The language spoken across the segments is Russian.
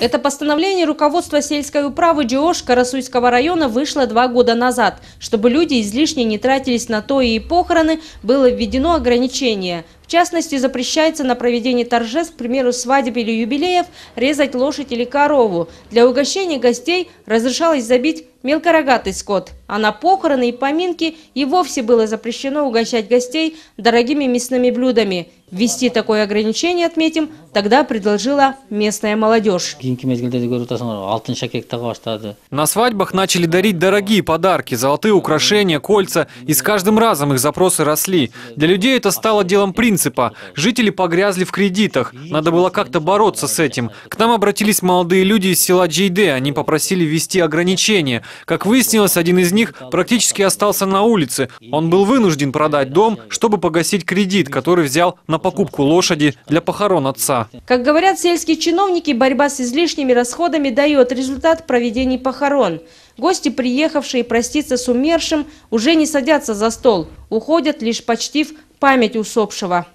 Это постановление руководства сельской управы Джиош Карасуйского района вышло два года назад. Чтобы люди излишне не тратились на то и похороны, было введено ограничение. В частности, запрещается на проведении торжеств, к примеру, свадеб или юбилеев, резать лошадь или корову. Для угощения гостей разрешалось забить мелкорогатый скот, а на похороны и поминки и вовсе было запрещено угощать гостей дорогими мясными блюдами. Ввести такое ограничение, отметим, тогда предложила местная молодежь. На свадьбах начали дарить дорогие подарки, золотые украшения, кольца, и с каждым разом их запросы росли. Для людей это стало делом принципа принципа. Жители погрязли в кредитах. Надо было как-то бороться с этим. К нам обратились молодые люди из села Джейде. Они попросили ввести ограничения. Как выяснилось, один из них практически остался на улице. Он был вынужден продать дом, чтобы погасить кредит, который взял на покупку лошади для похорон отца. Как говорят сельские чиновники, борьба с излишними расходами дает результат проведения похорон. Гости, приехавшие проститься с умершим, уже не садятся за стол, уходят, лишь почтив память усопшего.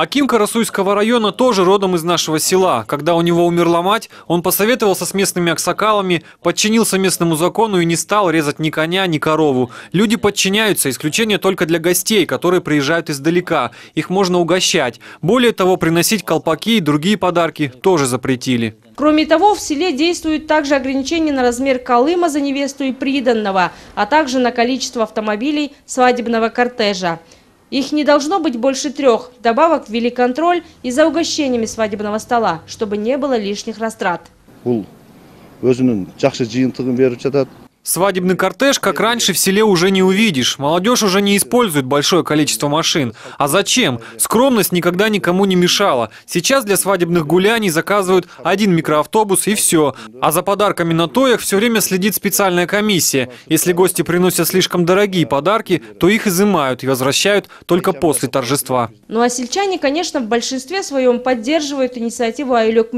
Аким Карасуйского района тоже родом из нашего села. Когда у него умерла мать, он посоветовался с местными аксакалами, подчинился местному закону и не стал резать ни коня, ни корову. Люди подчиняются, исключение только для гостей, которые приезжают издалека. Их можно угощать. Более того, приносить колпаки и другие подарки тоже запретили. Кроме того, в селе действуют также ограничения на размер колыма за невесту и приданного, а также на количество автомобилей свадебного кортежа. Их не должно быть больше трех. Добавок ввели контроль и за угощениями свадебного стола, чтобы не было лишних растрат. Свадебный кортеж, как раньше, в селе уже не увидишь. Молодежь уже не использует большое количество машин. А зачем? Скромность никогда никому не мешала. Сейчас для свадебных гуляний заказывают один микроавтобус и все. А за подарками на тоях все время следит специальная комиссия. Если гости приносят слишком дорогие подарки, то их изымают и возвращают только после торжества. Ну а сельчане, конечно, в большинстве своем поддерживают инициативу Айлюк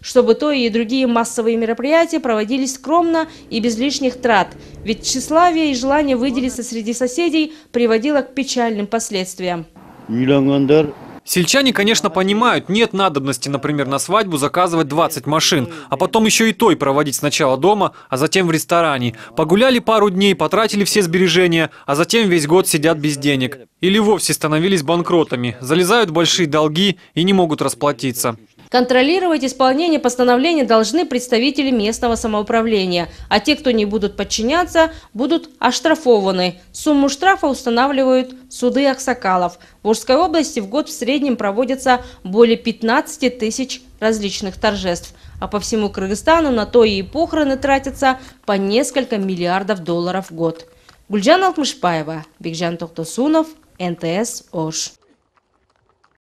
чтобы то и другие массовые мероприятия проводились скромно и без лишних трат, ведь тщеславие и желание выделиться среди соседей приводило к печальным последствиям. Сельчане, конечно, понимают, нет надобности, например, на свадьбу заказывать 20 машин, а потом еще и той проводить сначала дома, а затем в ресторане. Погуляли пару дней, потратили все сбережения, а затем весь год сидят без денег. Или вовсе становились банкротами, залезают в большие долги и не могут расплатиться. Контролировать исполнение постановления должны представители местного самоуправления, а те, кто не будут подчиняться, будут оштрафованы. Сумму штрафа устанавливают суды Аксакалов. В Орской области в год в среднем проводятся более 15 тысяч различных торжеств. А по всему Кыргызстану на то и похороны тратятся по несколько миллиардов долларов в год. Гульджан Алтмышпаева, Бигжан Тохтосунов, НТС ОШ.